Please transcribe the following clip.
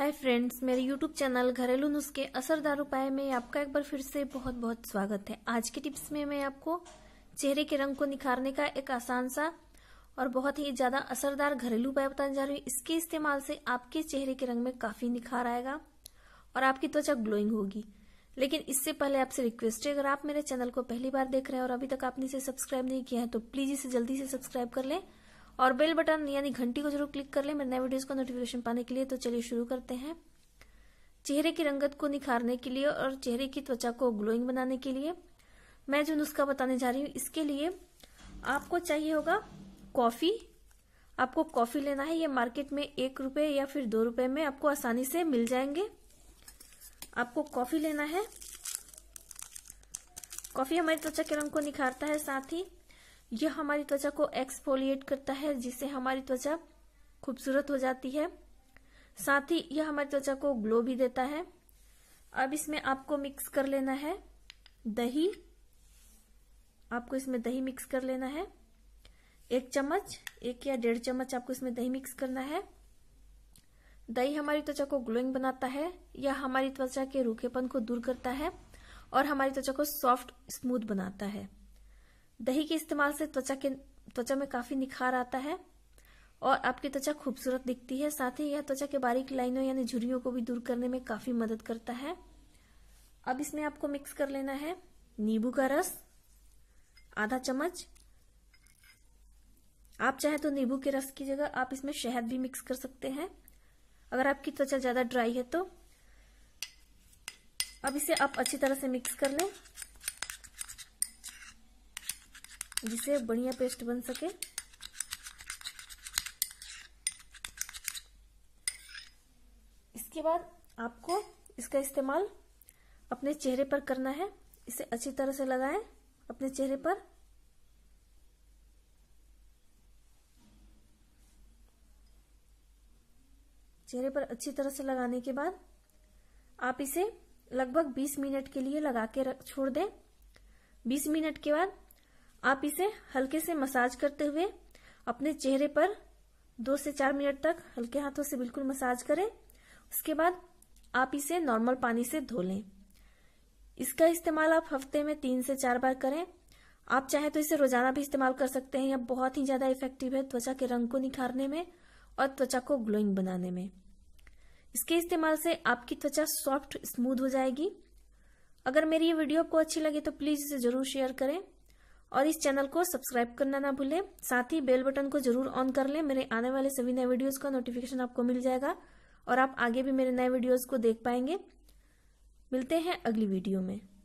हाय friends मेरे YouTube channel घरेलू नुस्खे असरदार उपाय में आपका एक बार फिर से बहुत बहुत स्वागत है आज के टिप्स में मैं आपको चेहरे के रंग को निखारने का एक आसान सा और बहुत ही ज्यादा असरदार घरेलू उपाय बताने जा रही हूँ इसके इस्तेमाल से आपके चेहरे के रंग में काफी निखार आएगा और आपकी त्वचा ग्लोइंग होगी लेकिन इससे पहले आपसे रिक्वेस्ट है अगर आप मेरे चैनल को पहली बार देख रहे हैं और अभी तक आपने इसे सब्सक्राइब नहीं किया है तो प्लीज इसे जल्दी से सब्सक्राइब कर लें और बेल बटन यानी घंटी को जरूर क्लिक कर ले मेरे नए वीडियोस का नोटिफिकेशन पाने के लिए तो चलिए शुरू करते हैं चेहरे की रंगत को निखारने के लिए और चेहरे की त्वचा को ग्लोइंग बनाने के लिए मैं जो नुस्खा बताने जा रही हूँ इसके लिए आपको चाहिए होगा कॉफ़ी आपको कॉफ़ी लेना है ये मार्केट में एक रुपये या फिर दो रुपये में आपको आसानी से मिल जाएंगे आपको कॉफ़ी लेना है कॉफ़ी हमारी त्वचा के रंग को निखारता है साथ ही यह हमारी त्वचा को एक्सफोलिएट करता है जिससे हमारी त्वचा खूबसूरत हो जाती है साथ ही यह हमारी त्वचा को ग्लो भी देता है अब इसमें आपको मिक्स कर लेना है दही आपको इसमें दही मिक्स कर लेना है एक चम्मच एक या डेढ़ चम्मच आपको इसमें दही मिक्स करना है दही हमारी त्वचा को ग्लोइंग बनाता है या हमारी त्वचा के रूखेपन को दूर करता है और हमारी त्वचा को सॉफ्ट स्मूथ बनाता है दही के इस्तेमाल से त्वचा के त्वचा में काफी निखार आता है और आपकी त्वचा खूबसूरत दिखती है साथ ही यह त्वचा के बारीक लाइनों यानी झुरियों को भी दूर करने में काफी मदद करता है अब इसमें आपको मिक्स कर लेना है नींबू का रस आधा चम्मच आप चाहे तो नींबू के रस की जगह आप इसमें शहद भी मिक्स कर सकते हैं अगर आपकी त्वचा ज्यादा ड्राई है तो अब इसे आप अच्छी तरह से मिक्स कर लें जिससे बढ़िया पेस्ट बन सके इसके बाद आपको इसका इस्तेमाल अपने चेहरे पर करना है इसे अच्छी तरह से लगाएं अपने चेहरे पर चेहरे पर अच्छी तरह से लगाने के बाद आप इसे लगभग 20 मिनट के लिए लगा के छोड़ दें 20 मिनट के बाद आप इसे हल्के से मसाज करते हुए अपने चेहरे पर दो से चार मिनट तक हल्के हाथों से बिल्कुल मसाज करें उसके बाद आप इसे नॉर्मल पानी से धो लें इसका इस्तेमाल आप हफ्ते में तीन से चार बार करें आप चाहें तो इसे रोजाना भी इस्तेमाल कर सकते हैं यह बहुत ही ज्यादा इफेक्टिव है त्वचा के रंग को निखारने में और त्वचा को ग्लोइंग बनाने में इसके इस्तेमाल से आपकी त्वचा सॉफ्ट स्मूथ हो जाएगी अगर मेरी ये वीडियो आपको अच्छी लगे तो प्लीज इसे जरूर शेयर करें और इस चैनल को सब्सक्राइब करना ना भूलें साथ ही बेल बटन को जरूर ऑन कर लें मेरे आने वाले सभी नए वीडियोस का नोटिफिकेशन आपको मिल जाएगा और आप आगे भी मेरे नए वीडियोस को देख पाएंगे मिलते हैं अगली वीडियो में